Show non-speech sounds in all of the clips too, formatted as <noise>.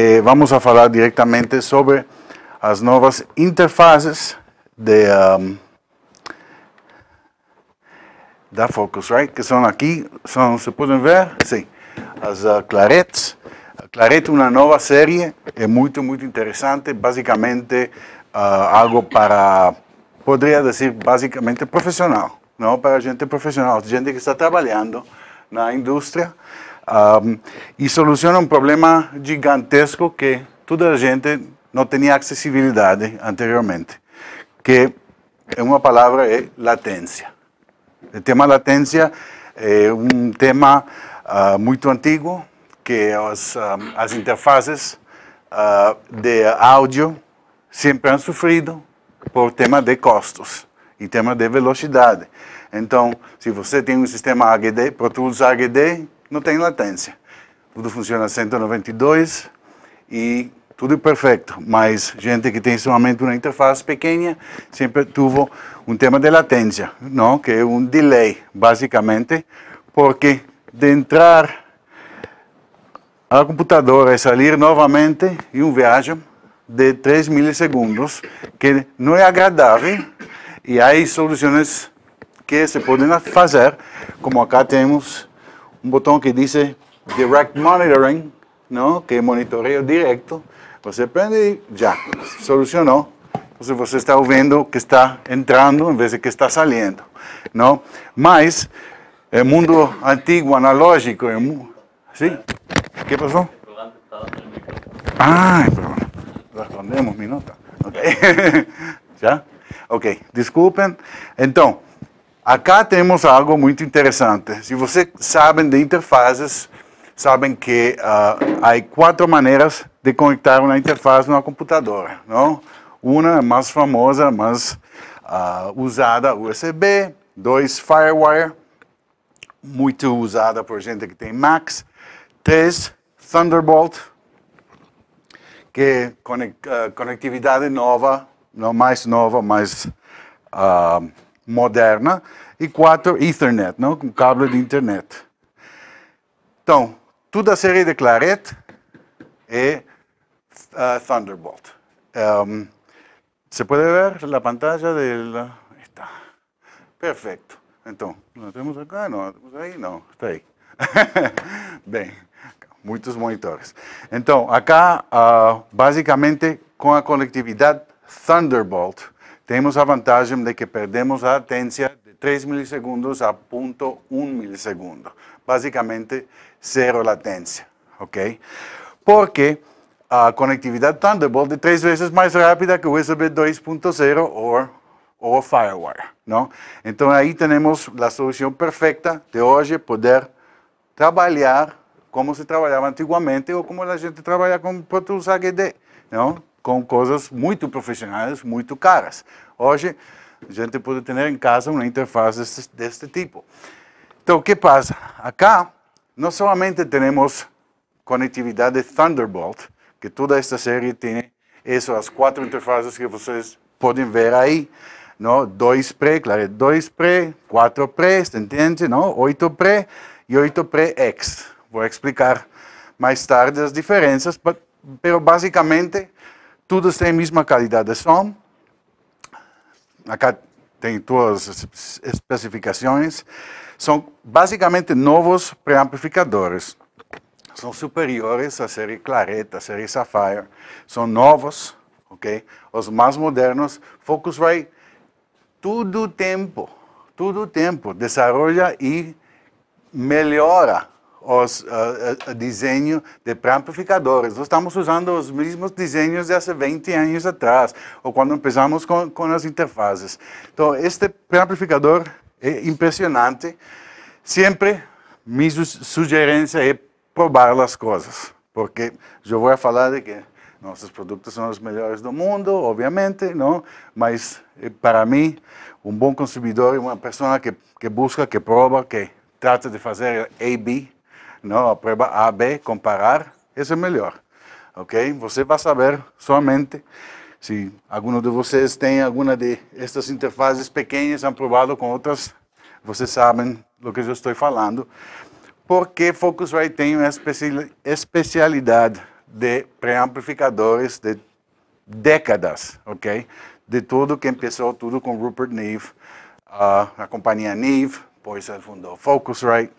eh, vamos a falar diretamente sobre as novas interfaces de, um, da Focusrite, que são aqui, são, se podem ver, sim, as uh, clarets. A Claret, uma nova série, é muito, muito interessante, basicamente uh, algo para, poderia dizer, basicamente profissional, não para gente profissional, gente que está trabalhando na indústria, um, e soluciona um problema gigantesco que toda a gente não tinha acessibilidade anteriormente, que é uma palavra é latência. O tema latência é um tema uh, ah, muito antigo que as, um, as interfaces uh, de áudio sempre han sofrido por tema de custos e tema de velocidade. Então, se você tem um sistema AGD, Pro Tools AGD, não tem latência. Tudo funciona a 192 e tudo perfeito, mas gente que tem somente uma interface pequena sempre teve um tema de latência, não? que é um delay, basicamente, porque de entrar a computadora e sair novamente em um viagem de 3 milissegundos, que não é agradável, e há soluções que se podem fazer, como acá temos un botón que dice Direct Monitoring, ¿no? que monitoreo directo. Você pues prende y ya, solucionó. Entonces, você está viendo que está entrando en vez de que está saliendo, ¿no? Más, el mundo antiguo analógico. ¿Sí? ¿Qué pasó? Ah, perdón. respondemos nota. Ok. <laughs> ¿Ya? Ok, Disculpen. Entonces... Acá temos algo muito interessante. Se vocês sabem de interfaces, sabem que uh, ah, há quatro maneiras de conectar uma interface numa computadora, não? Uma mais famosa, mais uh, ah, usada, USB. Dois, FireWire, muito usada por gente que tem Macs. Três, Thunderbolt, que ah, conectividade nova, não mais nova, mas uh, moderna, e quatro Ethernet, não? com cabo de internet. Então, toda a série de Claret é uh, Thunderbolt. Um, ehm, se pode ver na pantalla del... Está. Perfeito. Então, nós temos aqui, não, temos aí, não, está aí. <laughs> Bem, muitos monitores. Então, acá, uh, basicamente, com a conectividade Thunderbolt, temos a vantagem de que perdemos a latência de 3 milissegundos a 0.1 milissegundo. Basicamente, zero latência, ok? Porque a ah, conectividade Thunderbolt é três vezes mais rápida que o USB 2.0 ou ou Firewire, não? Então aí temos a solução perfeita de hoje poder trabalhar como se trabalhava antigamente ou como a gente trabalha com Pro Tools HD, não? com coisas muito profissionais, muito caras. Hoje, a gente pode ter em casa uma interface deste, deste tipo. Então, o que passa? Acá, não somente temos conectividade Thunderbolt, que toda esta série tem isso, as quatro interfaces que vocês podem ver aí, não? dois pré, claro, dois pré, quatro pré, entende? Não? Oito pré e oito pré-X. Vou explicar mais tarde as diferenças, mas basicamente todas têm a mesma qualidade de som. Acá tem todas as especificações. São basicamente novos preamplificadores. São superiores à série Claret, à série Sapphire. São novos, ok? Os mais modernos. Focusrite, todo tempo, todo tempo, desarrolha e melhora os uh, desenho de amplificadores. Nós estamos usando os mesmos desenhos de há 20 anos atrás, ou quando começamos com, com as interfaces. Então, este amplificador é impressionante. Sempre, minha sugerência é provar as coisas, porque eu vou falar de que nossos produtos são os melhores do mundo, obviamente, não? Mas eh, para mim, um bom consumidor é uma pessoa que, que busca, que prova, que trata de fazer A/B não, a prova A, B, comparar, esse é melhor, ok? Você vai saber somente se algum de vocês tem alguma de estas interfaces pequenas aprovado com outras, vocês sabem do que eu estou falando, porque Focusrite tem uma especialidade de pré-amplificadores de décadas, ok? De tudo que começou tudo com Rupert Neve, a, ah, a companhia Neve, depois fundou Focusrite,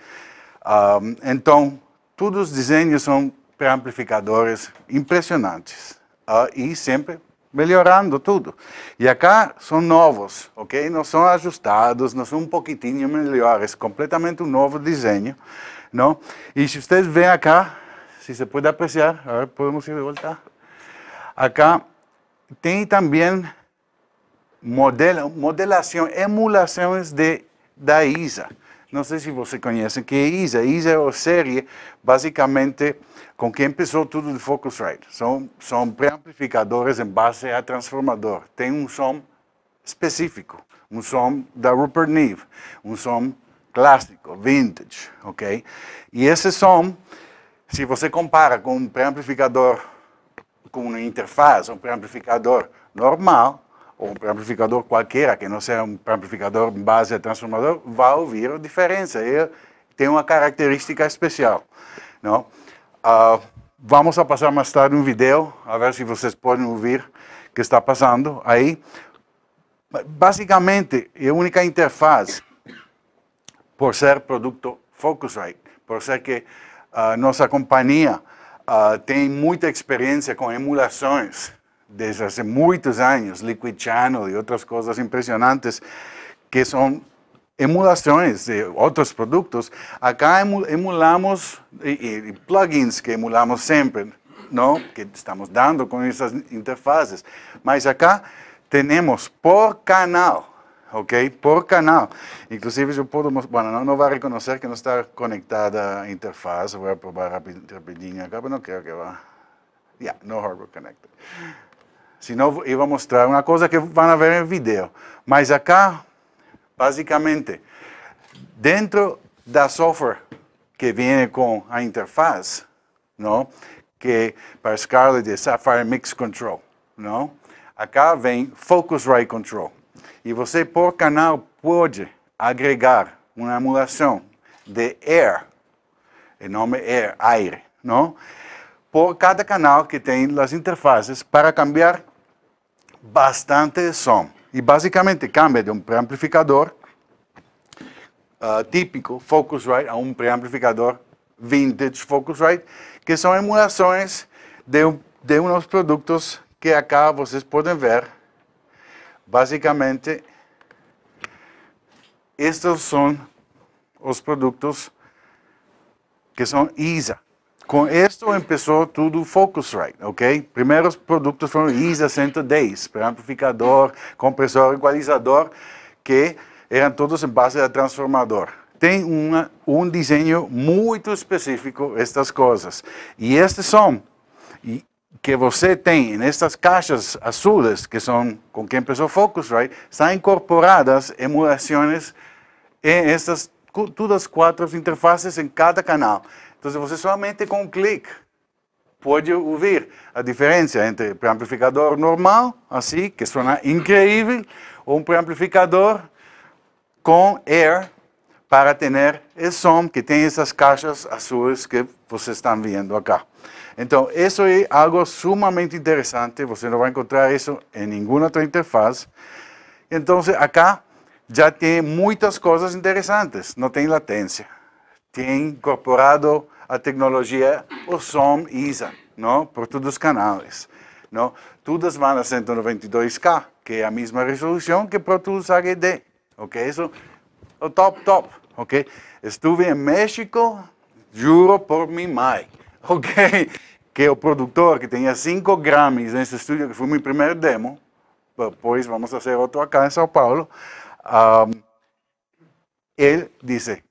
um, então, todos os desenhos são para amplificadores impressionantes uh, e sempre melhorando tudo. E acá são novos, ok? Não são ajustados, não são um pouquinho melhores, completamente um novo desenho, não? E se vocês veem acá, se você pode apreciar, agora podemos ir de volta. Acá tem também modela, modelação, emulações de, da ISA. Não sei se você conhece que é ISA. ISA é uma série, basicamente, com que começou tudo de Focusrite. São, são pré-amplificadores em base a transformador. Tem um som específico, um som da Rupert Neve, um som clássico, vintage, ok? E esse som, se você compara com um pré-amplificador, com uma interface, um pré-amplificador normal, ou amplificador qualquer, que não seja um amplificador base transformador, vai ouvir a diferença. Ele tem uma característica especial. Não? Ah, vamos a passar mais tarde um vídeo, a ver se vocês podem ouvir o que está passando aí. Basicamente, é a única interface, por ser produto Focusrite, por ser que a ah, nossa companhia ah, tem muita experiência com emulações, desde hace muchos años, Liquid Channel y otras cosas impresionantes que son emulaciones de otros productos. Acá emulamos y, plugins que emulamos siempre, ¿no? Que estamos dando con esas interfaces. Más acá tenemos por canal, ¿ok? Por canal. Inclusive yo puedo, bueno, no, va a reconocer que no está conectada a interfaz. Voy a probar rapidinho acá, pero no creo que va. Ya, no hardware connected. senão eu vou mostrar uma coisa que vão ver no vídeo. Mas acá, basicamente, dentro da software que vem com a interface, não? que para Scarlett é Sapphire Mix Control, não? Acá vem Focusrite Control. E você, por canal, pode agregar uma emulação de Air, o nome é Air, não? Por cada canal que tem as interfaces para cambiar bastante som. E basicamente cambia de um preamplificador uh, típico Focusrite a um preamplificador vintage Focusrite, que são emulações de, de uns produtos que acá vocês podem ver. Basicamente, estes são os produtos que são ISA. Com isso começou tudo Focusrite, ok? Primeiros produtos foram ISA 110, amplificador, compressor, equalizador, que eram todos em base a transformador. Tem uma, um desenho muito específico estas coisas. E este som que você tem nestas caixas azuis, que são com quem começou Focusrite, são incorporadas emulações em estas todas as quatro interfaces em cada canal. Então, você somente com um clique pode ouvir a diferença entre um preamplificador normal, assim, que soa incrível, ou um preamplificador com air, para ter esse som que tem essas caixas azuis que vocês estão vendo acá. Então, isso é algo sumamente interessante, você não vai encontrar isso em nenhuma outra interface. Então, acá já tem muitas coisas interessantes, não tem latência tem é incorporado a tecnologia, o som ISA, não? por todos os canais. Não? Todas vão a 192K, que é a mesma resolução que Pro Tools HD. Ok? Isso é o top, top. Ok? Estive em México, juro por mim, mãe. Ok? <laughs> Que o produtor que tinha 5 Grammys nesse estúdio, que foi meu primeiro demo, depois vamos fazer outro aqui em São Paulo, um, ele disse,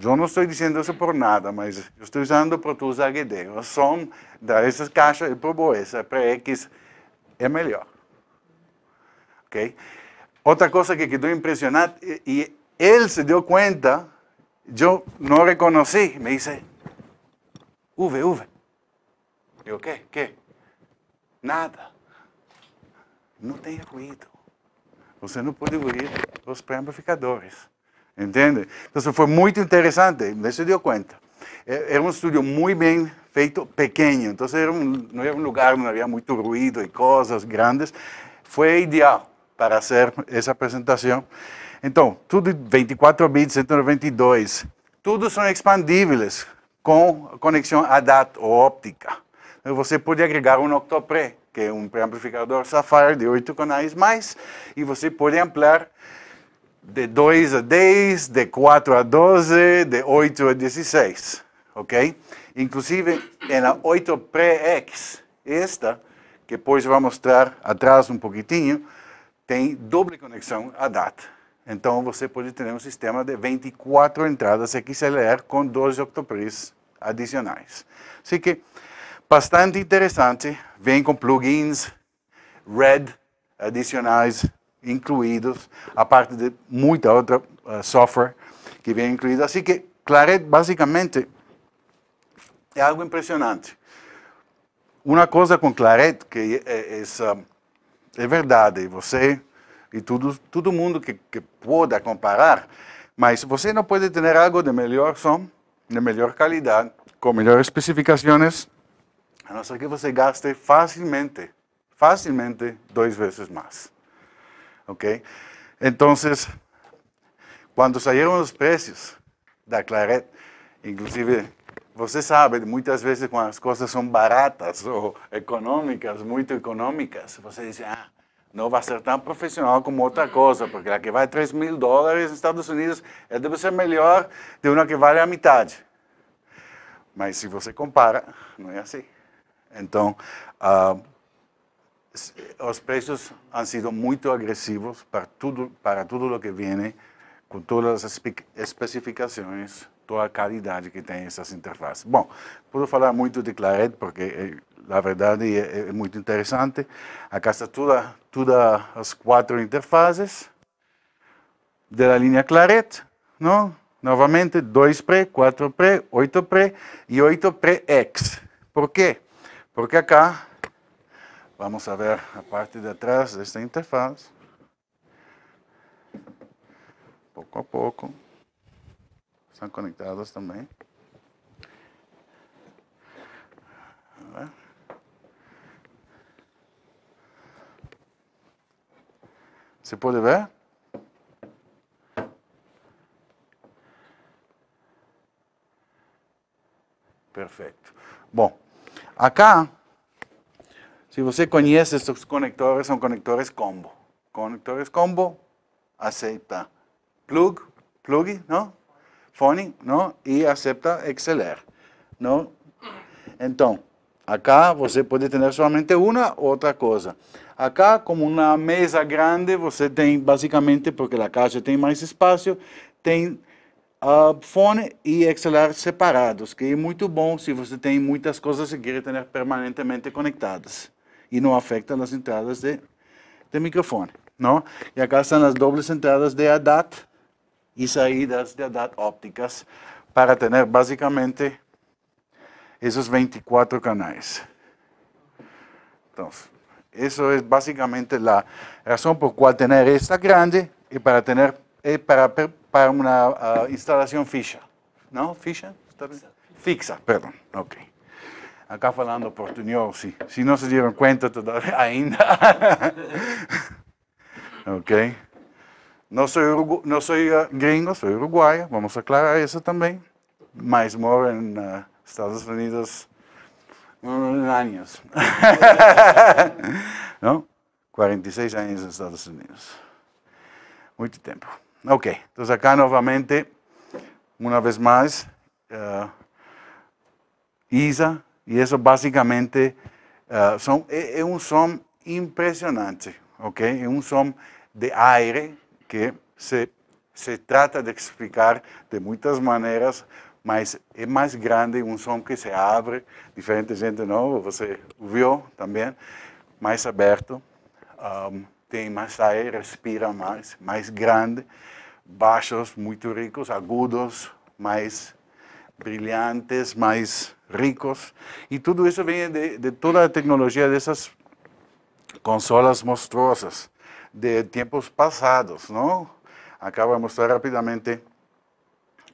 eu não estou dizendo isso por nada, mas eu estou usando para GD. O Som dessas caixas e provou essa para X é melhor. Ok? Outra coisa que quedou impressionado e ele se deu conta, eu não reconheci, me disse, V, V. Eu, o quê? O quê? Nada. Não tem ruído. Você não pode ouvir os amplificadores. Entende? Então foi muito interessante, daí se deu conta. Era um estúdio muito bem feito, pequeno, então era um, não era um lugar onde havia muito ruído e coisas grandes. Foi ideal para fazer essa apresentação. Então, tudo 24 bits, 192, tudo são expandíveis com conexão ADAT ou óptica. Você pode agregar um Octopre, que é um preamplificador Sapphire de 8 canais mais, e você pode ampliar de 2 a 10, de 4 a 12, de 8 a 16, ok? Inclusive, na 8 pre-X, esta, que depois vou mostrar atrás um pouquinho, tem doble conexão a data. Então, você pode ter um sistema de 24 entradas XLR com 12 octopris adicionais. Assim que, bastante interessante, vem com plugins, RED adicionais, incluídos, a parte de muita outra uh, eh, software que vem incluído. Assim que Claret, basicamente, é algo impressionante. Uma coisa com Claret, que é, eh, é, é verdade, você e tudo, todo mundo que, que pode comparar, mas você não pode ter algo de melhor som, de melhor qualidade, com melhores especificações, a não ser que você gaste facilmente, facilmente, duas vezes mais ok? Entonces, quando saíram os preços da Claret, inclusive, você sabe, muitas vezes quando as coisas são baratas ou econômicas, muito econômicas, você diz, ah, não vai ser tão profissional como outra coisa, porque a que vale 3 mil dólares nos Estados Unidos deve ser melhor de uma que vale a metade. Mas se você compara, não é assim. Então, uh, ah, os preços han sido muito agressivos para tudo para tudo o que vem, com todas as especificações, toda a qualidade que tem essas interfaces. Bom, posso falar muito de Claret porque na eh, verdade é, é muito interessante. Acá está toda todas as quatro interfaces da linha Claret, não? Novamente 2 pre, 4 pre, 8 pre e 8 pre X. Por quê? Porque acá Vamos a ver a parte de atrás desta interface. Pouco a pouco. Estão conectados também. Você pode ver? Perfeito. Bom, acá se você conhece esses conectores, são conectores combo. Conectores combo, aceita plug, plug, não? Fone, não? E aceita XLR, não? Então, acá você pode ter somente uma ou outra coisa. Acá, como uma mesa grande, você tem basicamente, porque a caixa tem mais espaço, tem uh, fone e XLR separados, que é muito bom se você tem muitas coisas que quer ter permanentemente conectadas. y no afectan las entradas de, de micrófono, ¿no? Y acá están las dobles entradas de ADAT y salidas de ADAT ópticas para tener básicamente esos 24 canales. Entonces, eso es básicamente la razón por cual tener esta grande y para tener eh, para, para, una ah, instalación fija, ¿no? Ficha, fixa, perdón, ok. Acá falando portunhol, se, não se deram conta ainda. ok? Não sou, urugu... não sou eh, gringo, sou uruguaio, vamos aclarar isso também. Mas moro nos uh, eh, Estados Unidos anos. não? 46 anos nos Estados Unidos. Muito tempo. Ok, então acá novamente, uma vez mais, uh, eh, Isa e isso basicamente uh, é, é, um som impressionante, ok? É um som de aire que se, se trata de explicar de muitas maneiras, mas é mais grande, um som que se abre, diferente gente não, você ouviu também, mais aberto, um, tem mais aire, respira mais, mais grande, baixos muito ricos, agudos, mais brillantes, más ricos. y todo eso viene de, toda la tecnología de esas consolas monstruosas de tiempos pasados. Acá Acabo de mostrar rápidamente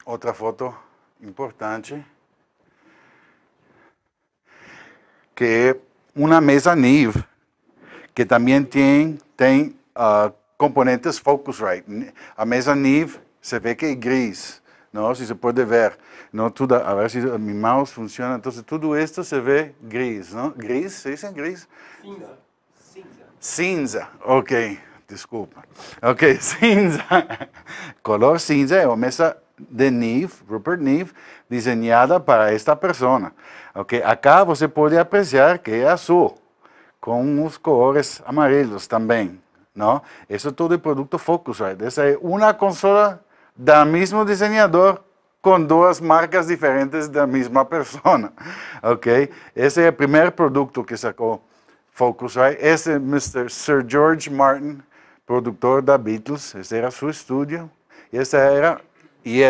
otra foto importante, que una mesa Neve, que también tiene ah, componentes Focusrite. A mesa Neve, se ve que es gris, ¿no? Si se puede ver, ¿no? a ver si mi mouse funciona. Entonces, todo esto se ve gris, ¿no? ¿Gris? ¿Se dice gris? Cinza. Cinza. ok. Disculpa. Ok, <laughs> cinza. Color cinza o mesa de Neve, Rupert Neve, diseñada para esta persona. Ok, acá você puede apreciar que es azul, con unos colores amarillos también, ¿no? Eso todo el producto Focus, Esa es una consola del mismo diseñador con dos marcas diferentes de la misma persona. <laughs> ¿Ok? Ese es el primer producto que sacó Focusrite. Ese es Mr. Sir George Martin, productor de Beatles. Ese era su estudio. Y ese era y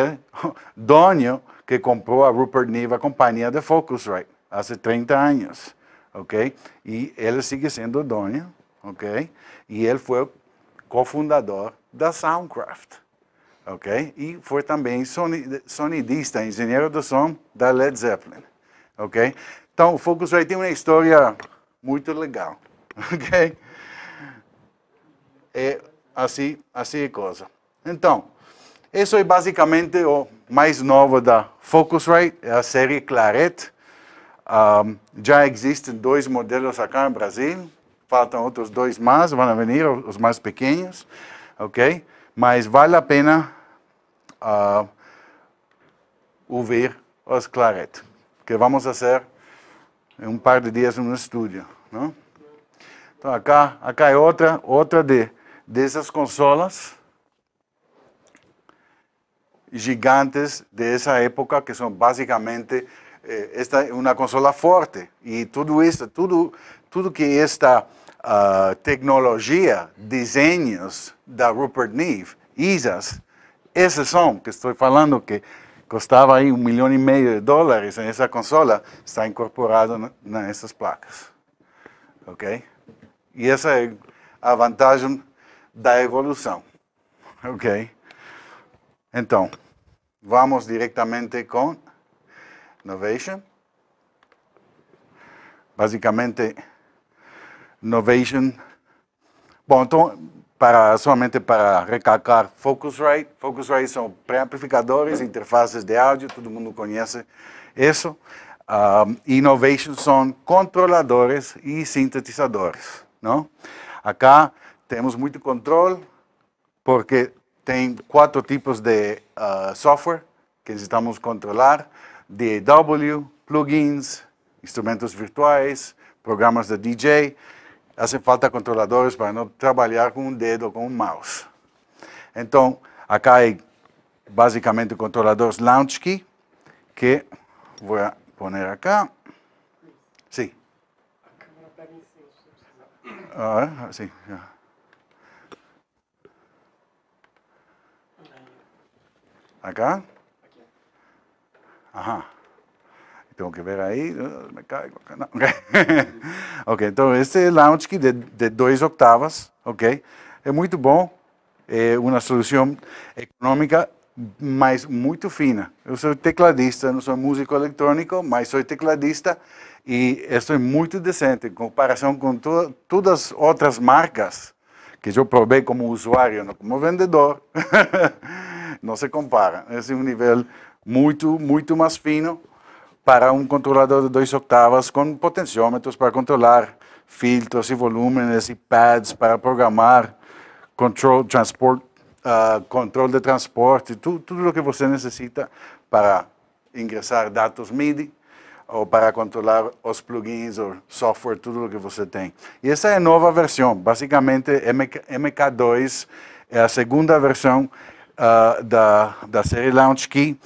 <laughs> que compró a Rupert Neve, compañía de Focusrite, hace 30 años. ¿Ok? Y él sigue siendo dueño. ¿Ok? Y él fue cofundador de Soundcraft. ok? E foi também sonidista, engenheiro do som da Led Zeppelin, ok? Então, o Focusrite tem uma história muito legal, <laughs> ok? É assim, assim é coisa. Então, isso é basicamente o mais novo da Focusrite, é a série Claret. Um, já existem dois modelos aqui no Brasil, faltam outros dois mais, vão vir os mais pequenos, ok? mas vale a pena uh, ouvir os Claret, que vamos fazer em um par de dias no estúdio. Não? Então, acá, acá é outra, outra de, dessas consolas gigantes dessa época, que são basicamente eh, esta é uma consola forte e tudo isso, tudo tudo que esta uh, tecnologia, desenhos da Rupert Neve, ISAs, esses são que estou falando que custava aí um milhão e meio de dólares nessa essa consola, está incorporado nessas placas. Ok? E essa é a vantagem da evolução. Ok? Então, vamos diretamente com Novation. Basicamente, Novation. Bom, então, para, somente para recalcar, Focusrite. Focusrite são pré-amplificadores, interfaces de áudio, todo mundo conhece isso. Um, ah, innovation são controladores e sintetizadores, não? Acá temos muito controle, porque tem quatro tipos de uh, software que necessitamos controlar, DAW, plugins, instrumentos virtuais, programas de DJ, Assim falta controladores para não trabalhar com um dedo, com um mouse. Então, acá é basicamente controladores launch key, que vou pôr acá. Sim. A câmera pega se precisar. Ah, sim. Acá? Aqui. Aham tengo que ver ahí, me caigo. No. ok, então esse é lounge que de, de dois octavas, ok? É muito bom, é eh, uma solução econômica, mas muito fina. Eu sou tecladista, não sou músico eletrônico, mas sou tecladista e isso é muito decente em comparação com to todas as outras marcas que eu provei como usuário, não como vendedor. <laughs> não se compara. Esse é um nível muito, muito mais fino para um controlador de 2 octavas com potenciômetros para controlar filtros e volúmenes e pads para programar control transport, uh, ah, controle de transporte, tu, tudo o que você necessita para ingressar dados MIDI ou para controlar os plugins ou software, tudo o que você tem. E essa é a nova versão, basicamente MK, MK2 é a segunda versão uh, ah, da, da série Launch Key,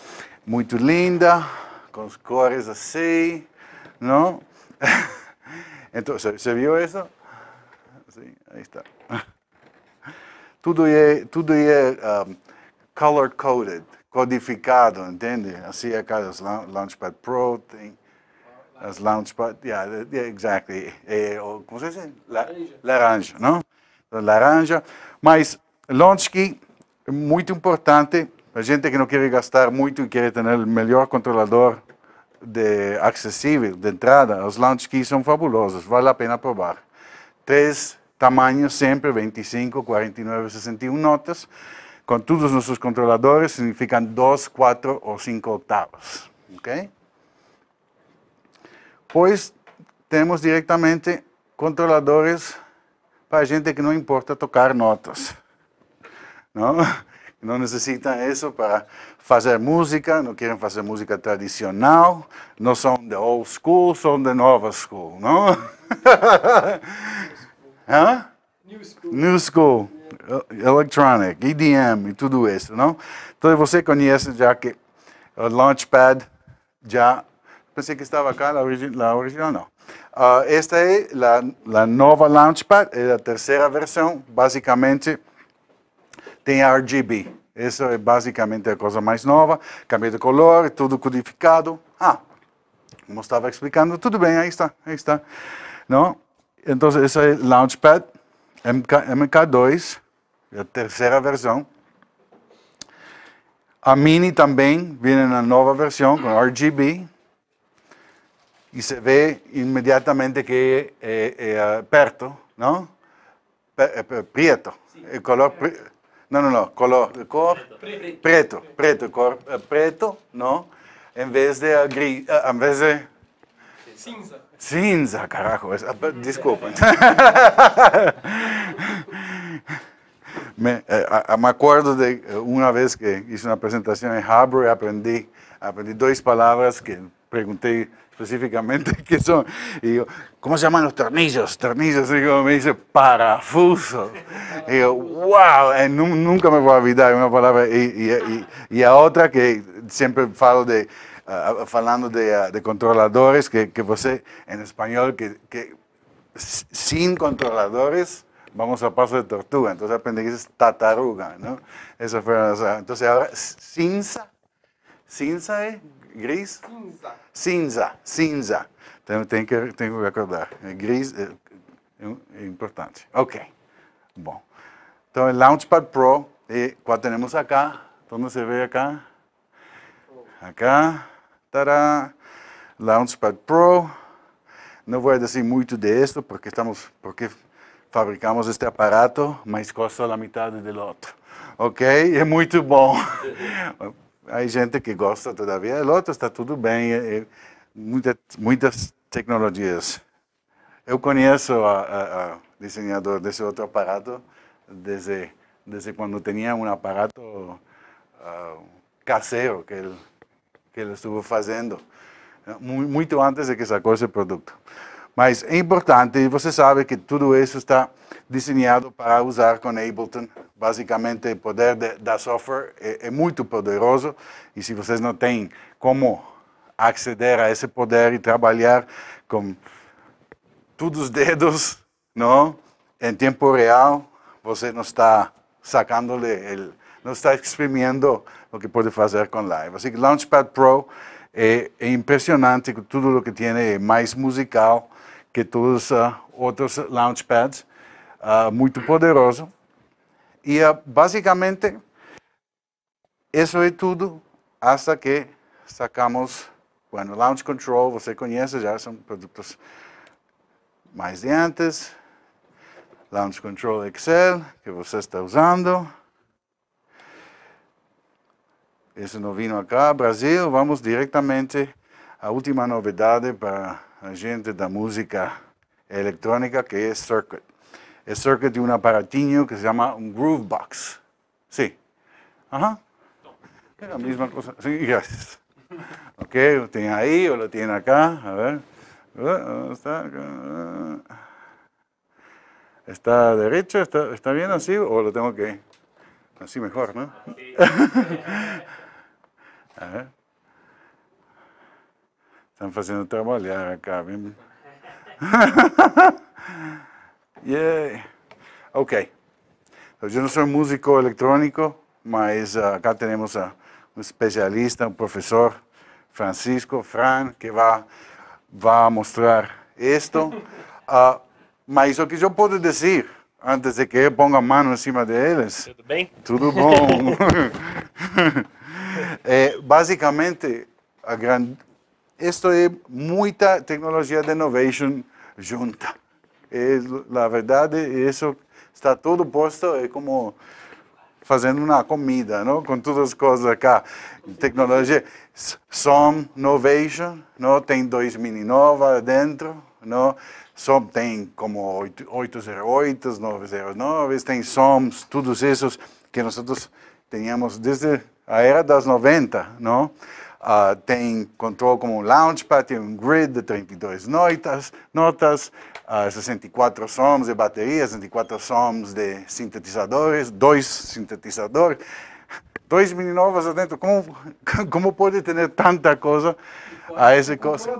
muito linda, con cores assim, não? <laughs> então ¿se viu isso? aí está. <laughs> Tudo é, tudo é um, color-coded, codificado, entende? Assim é cada Launchpad Pro, tem as Launchpad, yeah, yeah exactly. É, eh, como se diz? La, laranja, não? Laranja, mas Launchkey muito importante a gente que não quer gastar muito e quer ter o melhor controlador de, acessível de entrada, os launch keys são fabulosos, vale a pena provar. Três tamanhos sempre, 25, 49, 61 notas, com todos os nossos controladores, significam 2, 4 ou 5 octavos. ok? Pois temos diretamente controladores para gente que não importa tocar notas, não? Não necessitam isso para fazer música, não querem fazer música tradicional, não são de old school, são de nova school, não? Hã? <laughs> ¿Ah? New school. New school. Electronic, EDM e tudo isso, não? Então você conhece já que o Launchpad já. Pensei que estava cá, a origi original não. Uh, ah, esta é a nova Launchpad, é a terceira versão, basicamente tem RGB. Essa é basicamente a coisa mais nova. Cambiei de color, tudo codificado. Ah, como estava explicando, tudo bem, aí está, aí está. Não? Então, esse é Launchpad MK, 2 a terceira versão. A Mini também vem na nova versão com RGB. E se vê imediatamente que é, é, é perto, não? é, é preto. o é color preto No, no, no, color, cor, preto, preto, cor, eh, preto, no? Em vez de, eh, gri, em eh, vez de... Cinza. Cinza, carajo, desculpa. <laughs> <laughs> me, eh, me, acuerdo de eh, una vez que hice una presentación en Harvard y aprendí, aprendí dos palabras que pregunté específicamente <laughs> qué son. Y digo, ¿cómo se llaman los tornillos? Tornillos, y me dice parafuso. Y yo, wow, eh, nunca me voy a olvidar una palabra. Y, y, y a otra que siempre falo de, hablando ah, ah, de, controladores, que, que en español, que, que sin controladores vamos a paso de tortuga, entonces aprendí que es tataruga, ¿no? Eso fue, o sea, entonces ahora, cinza, cinza es gris? Cinza. Cinza, cinza. Então que, tem que acordar. Gris é, importante. Ok. Bom. Então, Launchpad Pro, e eh, qual temos acá? Onde se vê acá? Acá. Tará. Launchpad Pro. Não vou dizer muito esto porque estamos... Porque fabricamos este aparato, mas custa a metade do outro. Ok? É muito bom. Há gente que gosta todavia, o outro está tudo bem. É, é, muita, muitas tecnologias. Eu conheço a, a, a desenhador desse outro aparato desde, desde quando tinha um aparato uh, caseiro que ele, que ele estuvo fazendo, muito antes de que sacou esse produto. Mas é importante, você sabe que tudo isso está desenhado para usar com Ableton. Basicamente, o poder de, da software é, é muito poderoso e se vocês não têm como aceder a esse poder e trabalhar com todos os dedos, não? Em tempo real, você não está sacando-lhe, não está exprimindo o que pode fazer com live. Assim Launchpad Pro é, é impressionante, tudo o que tem é mais musical, que todos os uh, ah, outros launchpads, uh, muito poderoso. E uh, basicamente, isso é tudo até que sacamos, bueno, Launch Control, você conhece já, são produtos mais de antes, Launch Control Excel, que você está usando. esse não vindo acá, Brasil, vamos diretamente La última novedad para a gente da música electrónica que es Circuit. Es Circuit de un um aparatillo que se llama un um Groove Box. es la misma cosa? Sí, coisa. Sim, Lo tiene ahí o lo tiene acá. A ver. Uh, uh, está, está derecho, está, bien así, o lo tengo que. Así mejor, ¿no? <laughs> A ver. Está me fazendo trabalhar, cara. yeah. <laughs> Ok. Eu não sou músico eletrônico, mas uh, cá temos uh, ah, um especialista, um professor, Francisco Fran, que vai, vai mostrar isto. Uh, <laughs> ah, mas o que eu posso dizer, antes de que eu ponga a mão em cima deles... Tudo bem? Tudo bom. <laughs> é, basicamente, a grande isto é muita tecnologia de innovation junta. É, na verdade, isso está todo posto, é como fazendo uma comida, não? com todas as coisas cá Tecnologia, som, innovation não? tem dois mini nova dentro, não? som tem como 808, 909, tem soms, todos esses que nós tínhamos desde a era das 90, não? Uh, tem controle como um launchpad, tem um grid de 32 notas, notas uh, 64 sons de bateria, 64 sons de sintetizadores, dois sintetizadores, dois novas dentro. Como, <laughs> como pode ter tanta coisa a esse coisa?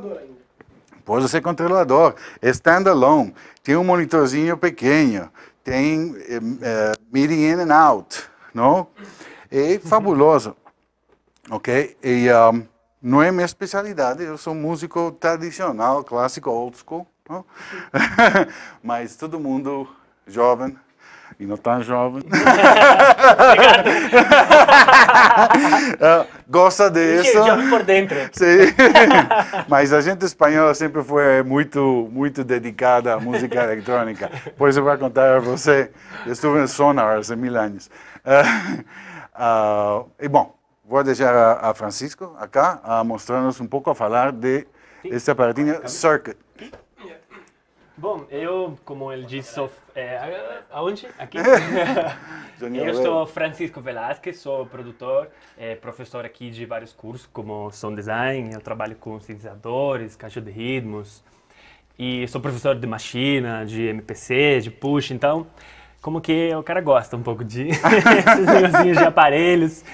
Pode ser controlador, standalone, tem um monitorzinho pequeno, tem uh, eh, eh, MIDI in and out, não? É <laughs> fabuloso ok? E um, não é minha especialidade, eu sou músico tradicional, clássico, old school, <laughs> mas todo mundo jovem e não tão jovem uh, <laughs> gosta disso. Jovem por dentro. <laughs> Sim. mas a gente espanhola sempre foi muito muito dedicada à música eletrônica. Pois eu vou contar a você, eu estive em Sonar há mil anos. Uh, uh, e bom, Vou deixar a, a Francisco acá a mostrar-nos um pouco a falar de este esta paradinha Circuit. Bom, eu, como ele disse, sou, é, aonde? Aqui? eu sou Francisco Velasquez, sou produtor, é, eh, professor aqui de vários cursos, como som design, eu trabalho com sintetizadores, caixa de ritmos, e sou professor de machina, de MPC, de push, então, como que o cara gosta um pouco de <laughs> esses de aparelhos.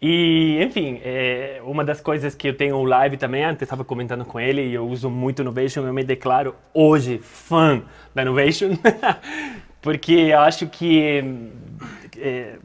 E, enfim, é, uma das coisas que eu tenho live também, antes estava comentando com ele, e eu uso muito Novation, eu me declaro hoje fã da Novation, <laughs> porque eu acho que é,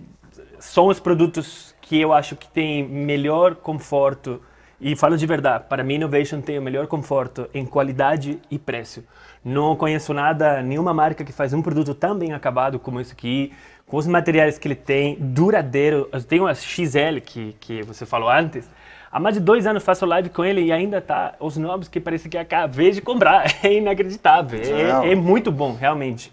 são os produtos que eu acho que tem melhor conforto, e falo de verdade, para mim Novation tem o melhor conforto em qualidade e preço. Não conheço nada, nenhuma marca que faz um produto tão bem acabado como isso aqui, com os materiais que ele tem, duradeiro. Eu tenho a XL que, que você falou antes. Há mais de dois anos faço live com ele e ainda tá os novos que parece que acabei de comprar. <laughs> É inacreditável. É, é, muito bom, realmente.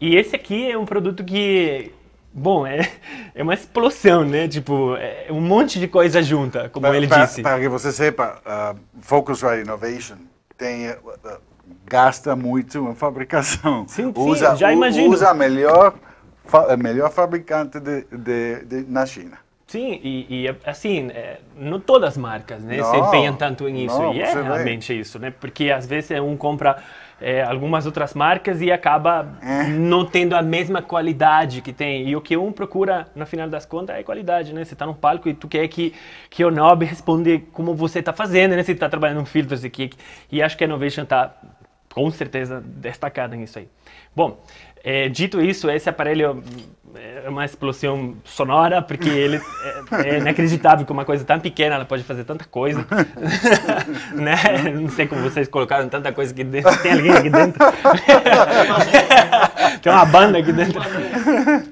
E esse aqui é um produto que, bom, é, <laughs> é uma explosão, né? Tipo, é um monte de coisa junta, como pra, ele pra, disse. Para que você sepa, uh, Focusrite Innovation tem uh, gasta muito em fabricação. Sim, usa, já imagino. Usa a melhor, fa, melhor fabricante de, de, de, na China. Sim, e, e assim, é, não todas as marcas né, não, se empenham tanto em isso. Não, e é realmente vê. isso, né? Porque às vezes é um compra é, algumas outras marcas e acaba é. não tendo a mesma qualidade que tem. E o que um procura, no final das contas, é qualidade, né? Você está num palco e tu quer que, que o Nob responda como você está fazendo, né? Você está trabalhando um filtro, assim, que, e acho que a Innovation está com certeza destacada nisso aí. Bom, é, dito isso, esse aparelho eh, é uma explosão sonora, porque ele é, é, inacreditável que uma coisa tão pequena ela pode fazer tanta coisa. <laughs> né? Não sei como vocês colocaram tanta coisa aqui dentro. Tem alguém aqui dentro? <laughs> Tem uma banda aqui dentro.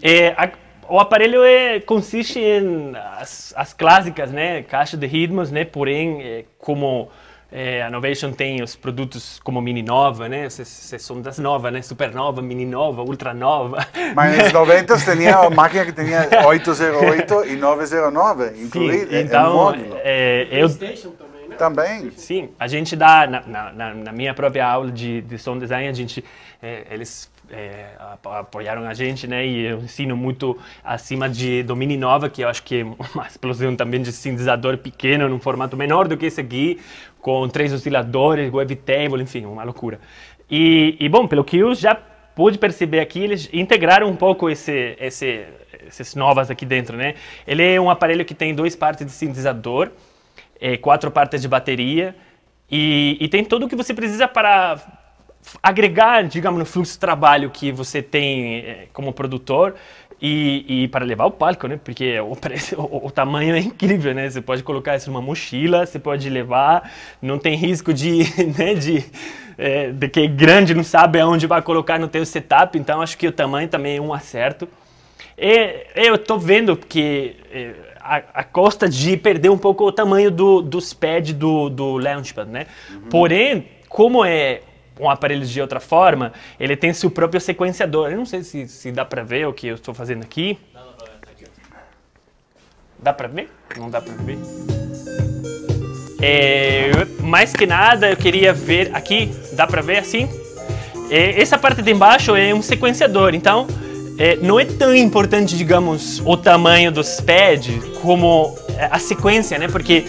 É, a, o aparelho é, consiste em as, as clássicas, né? Caixa de ritmos, né? Porém, como é, a Novation tem os produtos como Mini Nova, né? Vocês são das novas, né? Supernova, Mini Nova, Ultra Nova. Mas nos 90 tinha a máquina que tinha 808 e 909 incluído. Sim, então, é, é, eu... também, né? Também. Sim, a gente dá, na, na, na minha própria aula de, de design, a gente, é, eles é, apoiaram a gente, né? E eu ensino muito acima de Domini Nova, que eu acho que é <laughs> uma explosão também de sintetizador pequeno, num formato menor do que esse aqui, com três osciladores, wavetable, enfim, uma loucura. E, e bom, pelo que eu já pude perceber aqui, eles integraram um pouco esse, esse, esses novas aqui dentro, né? Ele é um aparelho que tem duas partes de sintetizador, é, quatro partes de bateria, e, e tem tudo o que você precisa para agregar, digamos, no fluxo de trabalho que você tem eh, como produtor e, e para levar o palco, né? Porque é o, preço, <laughs> o, o, tamanho é incrível, né? Você pode colocar isso numa mochila, você pode levar, não tem risco de, <laughs> né, de, é, de que é grande, não sabe aonde vai colocar, não tem o setup, então acho que o tamanho também é um acerto. E, eu estou vendo que eh, a, a, costa de perder um pouco o tamanho do, dos pads do, do Launchpad, né? Uhum. Porém, como é com aparelhos de outra forma, ele tem seu próprio sequenciador. Eu não sei se, se dá para ver o que eu estou fazendo aqui. dá para ver? Não dá para ver? É, mais que nada, eu queria ver aqui, dá para ver assim? É, essa parte de embaixo é um sequenciador, então é, não é tão importante, digamos, o tamanho dos pads como a sequência, né? Porque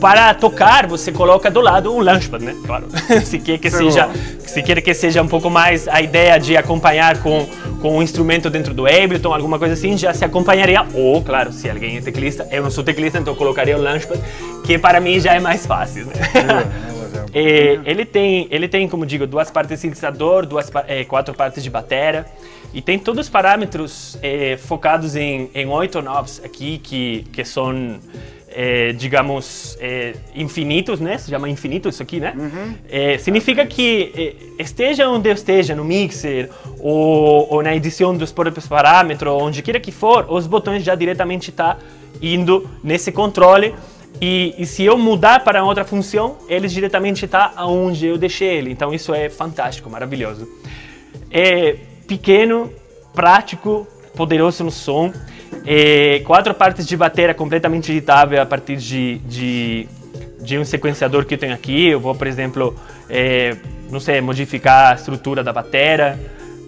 para tocar, você coloca do lado um launchpad, né? Claro. <laughs> se, quer que seja, se quer que seja um pouco mais a ideia de acompanhar com, com um instrumento dentro do Ableton, alguma coisa assim, já se acompanharia. Ou, claro, se alguém é teclista, eu não sou teclista, então colocaria o launchpad, que para mim já é mais fácil, né? é, é, é. <laughs> Eh, ele, tem, ele tem, como digo, duas partes de sintetizador, duas, é, quatro partes de bateria e tem todos os parâmetros é, focados em, em oito knobs aqui, que, que são é, digamos, é, infinitos, né? Se chama infinito isso aqui, né? Uhum. É, significa que é, esteja onde esteja, no mixer ou, ou, na edição dos próprios parâmetros, onde queira que for, os botões já diretamente estão tá indo nesse controle. E, e, se eu mudar para outra função, eles diretamente tá onde eu deixei ele. Então isso é fantástico, maravilhoso. É pequeno, prático, poderoso no som. E é, quatro partes de bateria completamente editável a partir de, de, de, um sequenciador que eu tenho aqui. Eu vou, por exemplo, é, não sei, modificar a estrutura da bateria.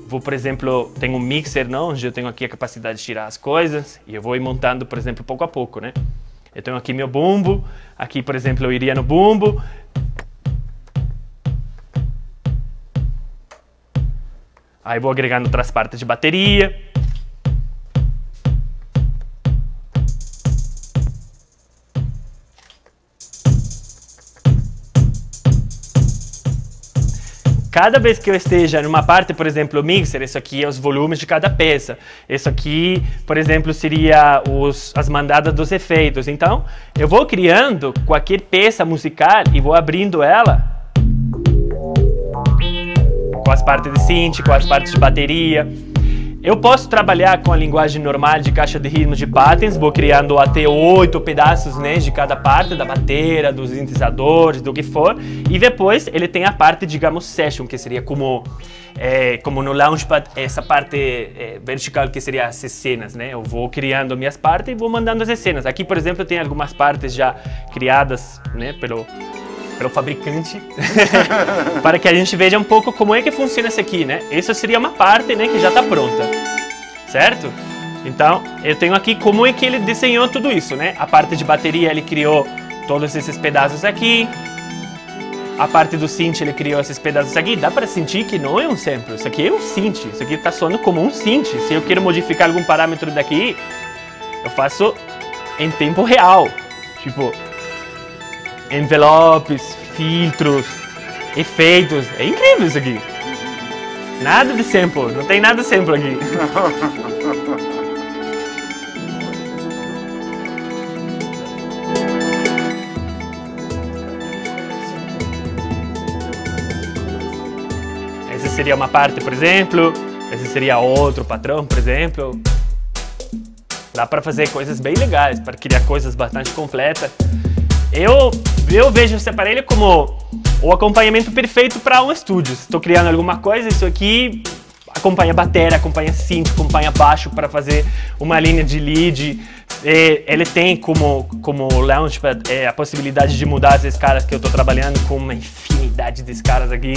Vou, por exemplo, tenho um mixer, não, onde eu tenho aqui a capacidade de tirar as coisas e eu vou ir montando, por exemplo, pouco a pouco, né? Eu tenho aqui meu bumbo, aqui, por exemplo, eu iria no bumbo, Aí vou agregando outras partes de bateria. cada vez que eu esteja numa parte, por exemplo, o mixer, isso aqui é os volumes de cada peça, isso aqui, por exemplo, seria os, as mandadas dos efeitos. Então, eu vou criando qualquer peça musical e vou abrindo ela com as partes de synth, com as partes de bateria. Eu posso trabalhar com a linguagem normal de caixa de ritmo de patterns, vou criando até oito pedaços né, de cada parte, da bateria, dos sintetizadores, do que for, e depois ele tem a parte, digamos, session, que seria como, é, como no Launchpad, essa parte é, vertical que seria as cenas, né? Eu vou criando minhas partes e vou mandando as cenas. Aqui, por exemplo, tem algumas partes já criadas né, pelo para o fabricante, <laughs> para que a gente veja um pouco como é que funciona isso aqui, né? Essa seria uma parte, né, que já está pronta, certo? Então, eu tenho aqui como é que ele desenhou tudo isso, né? A parte de bateria, ele criou todos esses pedaços aqui. A parte do synth, ele criou esses pedaços aqui. Dá para sentir que não é um sample, isso aqui é um synth. Isso aqui está soando como um synth. Se eu quero modificar algum parâmetro daqui, eu faço em tempo real. Tipo, envelopes, filtros, efeitos. É incrível isso aqui. Nada de sample, não tem nada sample aqui. <laughs> Essa seria uma parte, por exemplo. Esse seria outro padrão, por exemplo. Dá para fazer coisas bem legais, para criar coisas bastante completas. Eu, eu vejo esse aparelho como o acompanhamento perfeito para um estúdio. Se estou criando alguma coisa, isso aqui acompanha bateria, acompanha synth, acompanha baixo para fazer uma linha de lead. ele tem como, como Launchpad é, a possibilidade de mudar as escalas que eu estou trabalhando com uma infinidade de escalas aqui.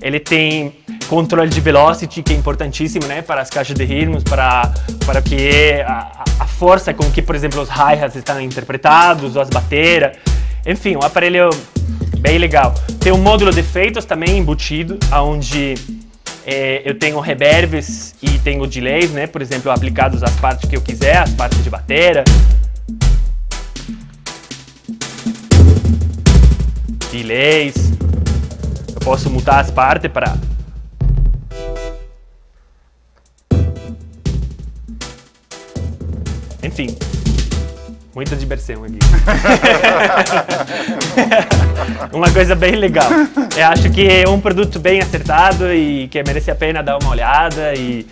Ele tem controle de velocity, que é importantíssimo né, para as caixas de ritmos, para, para que a, a força com que, por exemplo, os hi-hats estão interpretados, ou as baterias. Enfim, um aparelho bem legal. Tem um módulo de efeitos também embutido, onde é, eh, eu tenho reverbs e tenho delays, né? Por exemplo, aplicados às partes que eu quiser, as partes de bateria. Delays. Eu posso mudar as partes para enfim, Muita diversão aqui. <laughs> uma coisa bem legal. Eu acho que é um produto bem acertado e que merece a pena dar uma olhada e,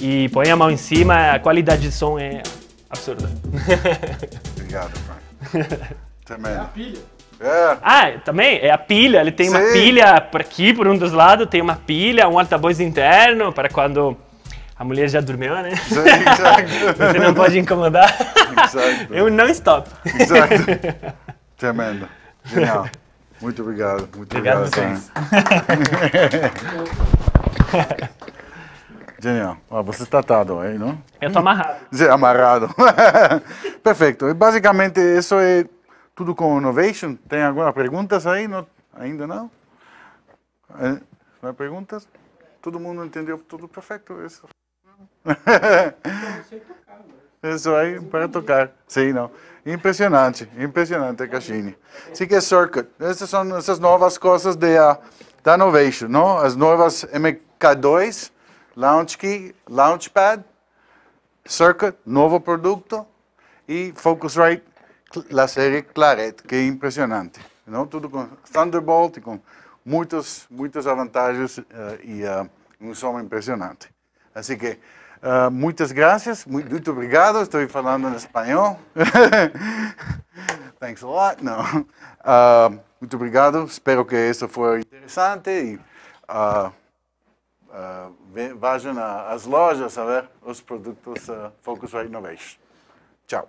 e põe a mão em cima. A qualidade de som é absurda. Obrigado, pai. <laughs> Também. É a pilha. É. Ah, também, é a pilha. Ele tem Sim. uma pilha por aqui, por um dos lados, tem uma pilha, um altavoz interno para quando a mulher já dormiu, né? <laughs> Você não pode incomodar. Exato. Eu não stop. Exato. <laughs> Tremendo. Genial. Muito obrigado. Muito obrigado, obrigado <laughs> Genial. Ah, você está atado aí, não? Eu estou amarrado. É amarrado. Perfeito. E basicamente isso é tudo com Innovation. Tem algumas perguntas aí? Não, ainda não? É, não perguntas? Todo mundo entendeu tudo perfeito? Isso. <laughs> Isso aí para tocar. Sim, não. Impressionante, impressionante a Cassini. Sim que é circuit. Essas são essas novas coisas da da Novation, não? As novas MK2, Launch Key, Launchpad, Circuit, novo produto e Focusrite, a série Claret, que é impressionante. Não? Tudo com Thunderbolt e com muitas muitas vantagens uh, eh, e uh, um som impressionante assim que uh, muchas muito obrigado, estou falando em espanhol <laughs> Thanks a lot, no. Uh, muito obrigado, espero que isso foi interessante ah, e uh, vayan lojas a ver os produtos Focus Focusrite Innovation. tchau